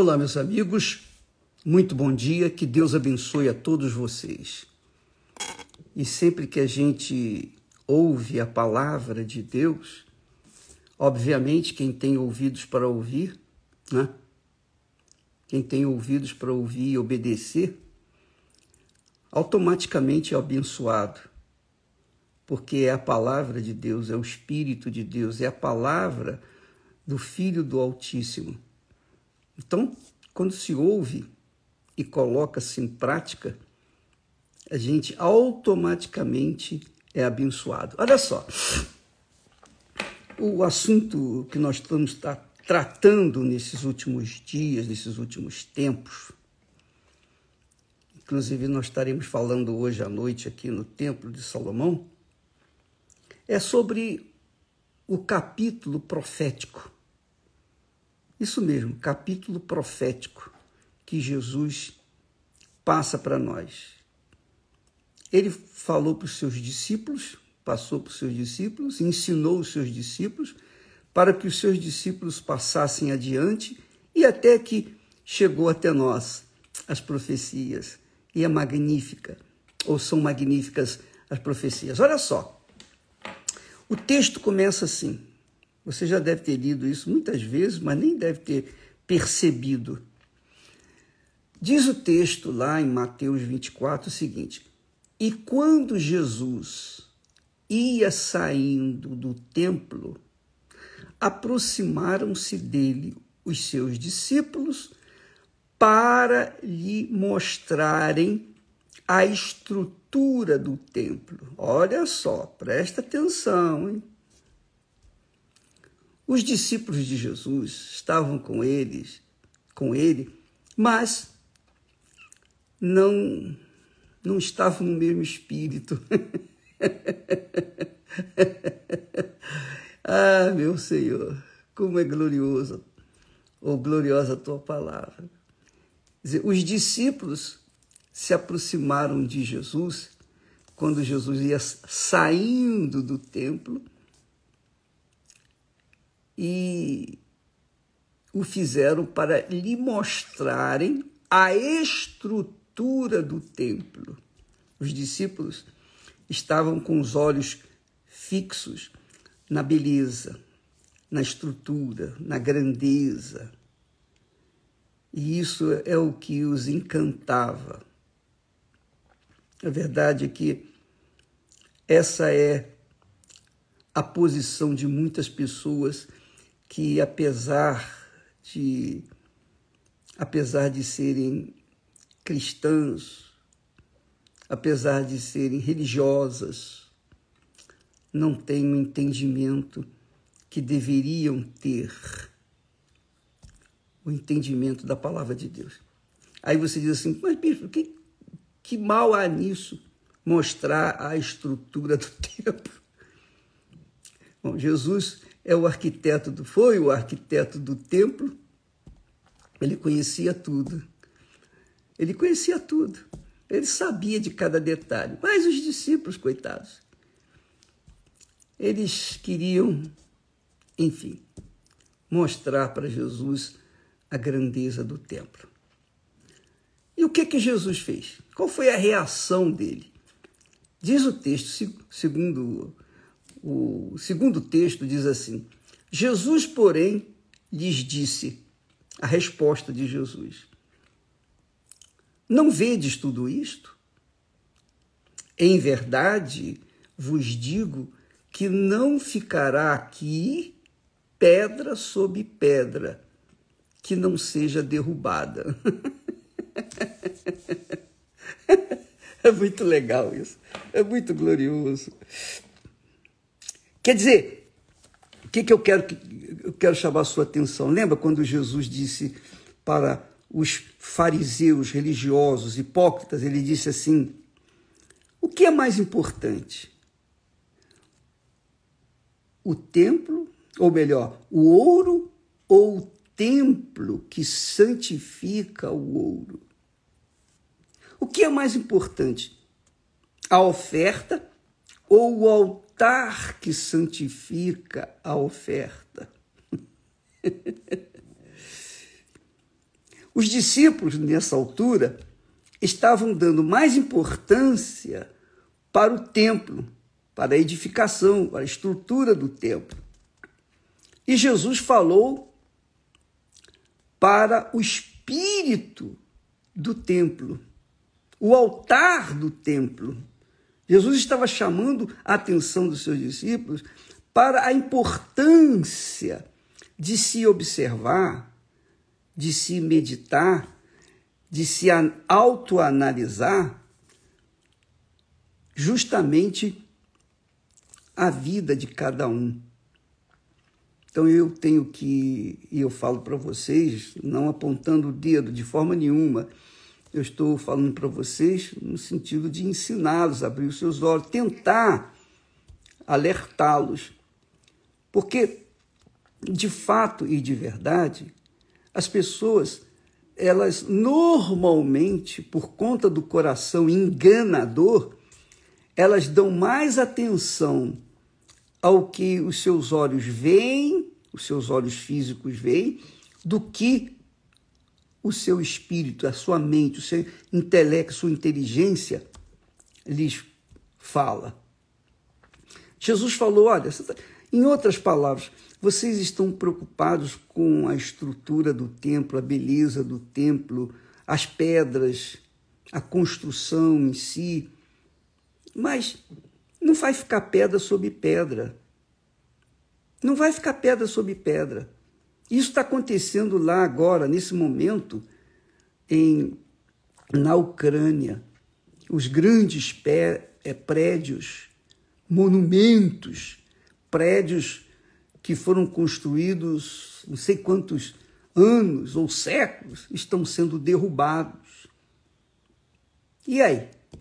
Olá, meus amigos, muito bom dia, que Deus abençoe a todos vocês. E sempre que a gente ouve a palavra de Deus, obviamente quem tem ouvidos para ouvir, né? quem tem ouvidos para ouvir e obedecer, automaticamente é abençoado, porque é a palavra de Deus, é o Espírito de Deus, é a palavra do Filho do Altíssimo. Então, quando se ouve e coloca-se em prática, a gente automaticamente é abençoado. Olha só, o assunto que nós estamos tá tratando nesses últimos dias, nesses últimos tempos, inclusive nós estaremos falando hoje à noite aqui no Templo de Salomão, é sobre o capítulo profético isso mesmo, capítulo profético que Jesus passa para nós. Ele falou para os seus discípulos, passou para os seus discípulos, ensinou os seus discípulos, para que os seus discípulos passassem adiante e até que chegou até nós as profecias. E é magnífica, ou são magníficas as profecias. Olha só, o texto começa assim: você já deve ter lido isso muitas vezes, mas nem deve ter percebido. Diz o texto lá em Mateus 24 o seguinte: E quando Jesus ia saindo do templo, aproximaram-se dele os seus discípulos para lhe mostrarem a estrutura do templo. Olha só, presta atenção, hein? Os discípulos de Jesus estavam com eles, com ele, mas não não estavam no mesmo espírito. ah, meu Senhor, como é gloriosa ou gloriosa a tua palavra. Dizer, os discípulos se aproximaram de Jesus quando Jesus ia saindo do templo e o fizeram para lhe mostrarem a estrutura do templo. Os discípulos estavam com os olhos fixos na beleza, na estrutura, na grandeza. E isso é o que os encantava. A verdade é que essa é a posição de muitas pessoas que apesar de apesar de serem cristãs, apesar de serem religiosas, não têm o entendimento que deveriam ter o entendimento da palavra de Deus. Aí você diz assim, mas bispo, que, que mal há nisso mostrar a estrutura do tempo? Bom, Jesus é o arquiteto do, foi o arquiteto do templo. Ele conhecia tudo. Ele conhecia tudo. Ele sabia de cada detalhe. Mas os discípulos, coitados, eles queriam, enfim, mostrar para Jesus a grandeza do templo. E o que que Jesus fez? Qual foi a reação dele? Diz o texto, segundo o segundo texto diz assim: Jesus, porém, lhes disse, a resposta de Jesus: Não vedes tudo isto? Em verdade vos digo que não ficará aqui pedra sobre pedra que não seja derrubada. é muito legal isso, é muito glorioso. Quer dizer, o que, que eu quero que eu quero chamar a sua atenção? Lembra quando Jesus disse para os fariseus religiosos, hipócritas, ele disse assim: o que é mais importante? O templo, ou melhor, o ouro ou o templo que santifica o ouro? O que é mais importante? A oferta ou o altar? altar que santifica a oferta. Os discípulos, nessa altura, estavam dando mais importância para o templo, para a edificação, para a estrutura do templo. E Jesus falou para o espírito do templo, o altar do templo. Jesus estava chamando a atenção dos seus discípulos para a importância de se observar, de se meditar, de se autoanalisar, justamente a vida de cada um. Então eu tenho que, e eu falo para vocês, não apontando o dedo de forma nenhuma, eu estou falando para vocês no sentido de ensiná-los, abrir os seus olhos, tentar alertá-los. Porque, de fato e de verdade, as pessoas, elas normalmente, por conta do coração enganador, elas dão mais atenção ao que os seus olhos veem, os seus olhos físicos veem, do que o seu espírito, a sua mente, o seu intelecto, a sua inteligência lhes fala. Jesus falou: olha, tá- em outras palavras, vocês estão preocupados com a estrutura do templo, a beleza do templo, as pedras, a construção em si, mas não vai ficar pedra sobre pedra. Não vai ficar pedra sobre pedra. Isso está acontecendo lá agora, nesse momento, em, na Ucrânia. Os grandes pé, é, prédios, monumentos, prédios que foram construídos não sei quantos anos ou séculos, estão sendo derrubados. E aí? O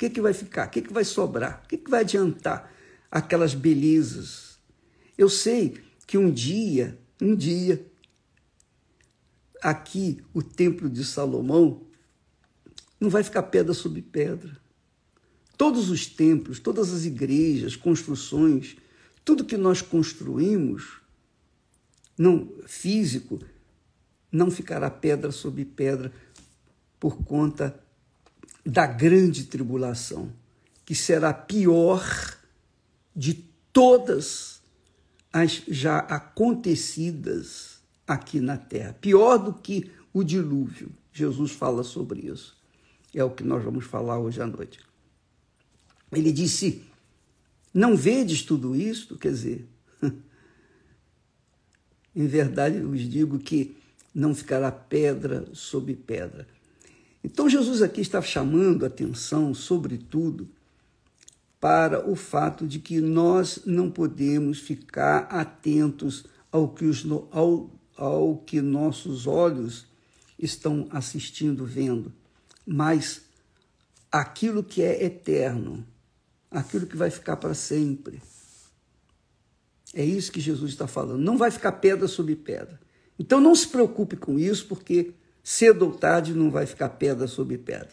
que, que vai ficar? O que, que vai sobrar? O que, que vai adiantar aquelas belezas? Eu sei que um dia um dia. Aqui, o Templo de Salomão não vai ficar pedra sobre pedra. Todos os templos, todas as igrejas, construções, tudo que nós construímos, não físico, não ficará pedra sobre pedra por conta da grande tribulação, que será pior de todas as já acontecidas aqui na terra. Pior do que o dilúvio. Jesus fala sobre isso. É o que nós vamos falar hoje à noite. Ele disse: Não vedes tudo isto? Quer dizer, em verdade eu vos digo que não ficará pedra sobre pedra. Então Jesus aqui está chamando a atenção, sobretudo, para o fato de que nós não podemos ficar atentos ao que, os, ao, ao que nossos olhos estão assistindo, vendo, mas aquilo que é eterno, aquilo que vai ficar para sempre. É isso que Jesus está falando. Não vai ficar pedra sobre pedra. Então não se preocupe com isso, porque cedo ou tarde não vai ficar pedra sobre pedra.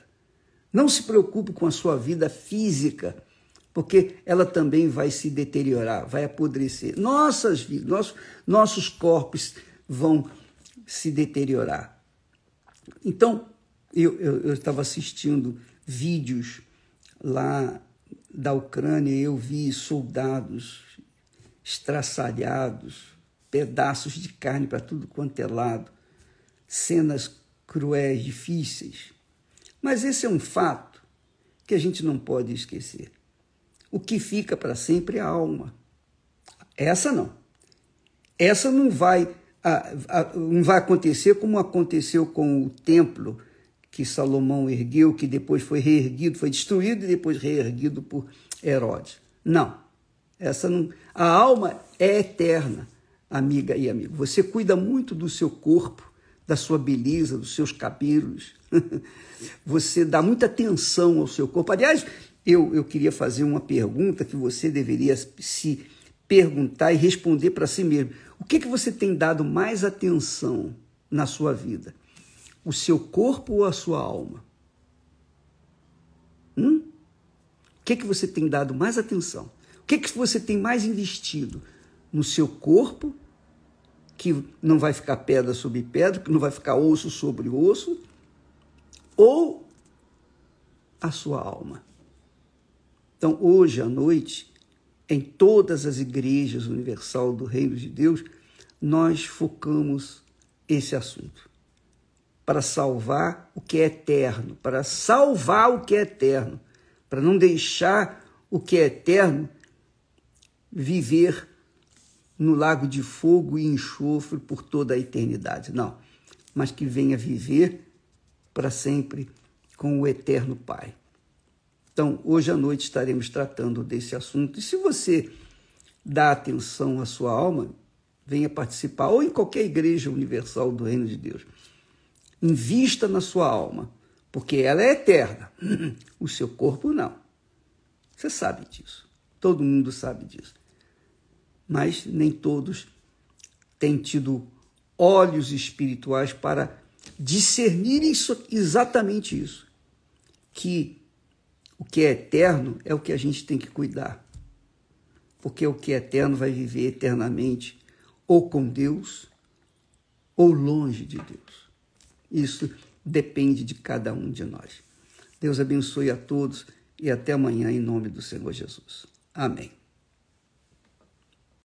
Não se preocupe com a sua vida física porque ela também vai se deteriorar, vai apodrecer. Nossas vidas, nossos, nossos corpos vão se deteriorar. Então, eu estava assistindo vídeos lá da Ucrânia, eu vi soldados estraçalhados, pedaços de carne para tudo quanto é lado, cenas cruéis, difíceis. Mas esse é um fato que a gente não pode esquecer. O que fica para sempre é a alma. Essa não. Essa não vai, não vai acontecer como aconteceu com o templo que Salomão ergueu, que depois foi reerguido, foi destruído e depois reerguido por Herodes. Não. Essa não. A alma é eterna, amiga e amigo. Você cuida muito do seu corpo, da sua beleza, dos seus cabelos. Você dá muita atenção ao seu corpo. Aliás, eu, eu queria fazer uma pergunta que você deveria se perguntar e responder para si mesmo. O que, que você tem dado mais atenção na sua vida? O seu corpo ou a sua alma? Hum? O que, que você tem dado mais atenção? O que, que você tem mais investido? No seu corpo, que não vai ficar pedra sobre pedra, que não vai ficar osso sobre osso, ou a sua alma? Então, hoje à noite, em todas as igrejas universal do Reino de Deus, nós focamos esse assunto para salvar o que é eterno, para salvar o que é eterno, para não deixar o que é eterno viver no lago de fogo e enxofre por toda a eternidade. Não, mas que venha viver para sempre com o eterno Pai. Então, hoje à noite estaremos tratando desse assunto. E se você dá atenção à sua alma, venha participar, ou em qualquer igreja universal do Reino de Deus. Invista na sua alma, porque ela é eterna. O seu corpo não. Você sabe disso. Todo mundo sabe disso. Mas nem todos têm tido olhos espirituais para discernirem exatamente isso. Que o que é eterno é o que a gente tem que cuidar. Porque o que é eterno vai viver eternamente, ou com Deus, ou longe de Deus. Isso depende de cada um de nós. Deus abençoe a todos e até amanhã, em nome do Senhor Jesus. Amém.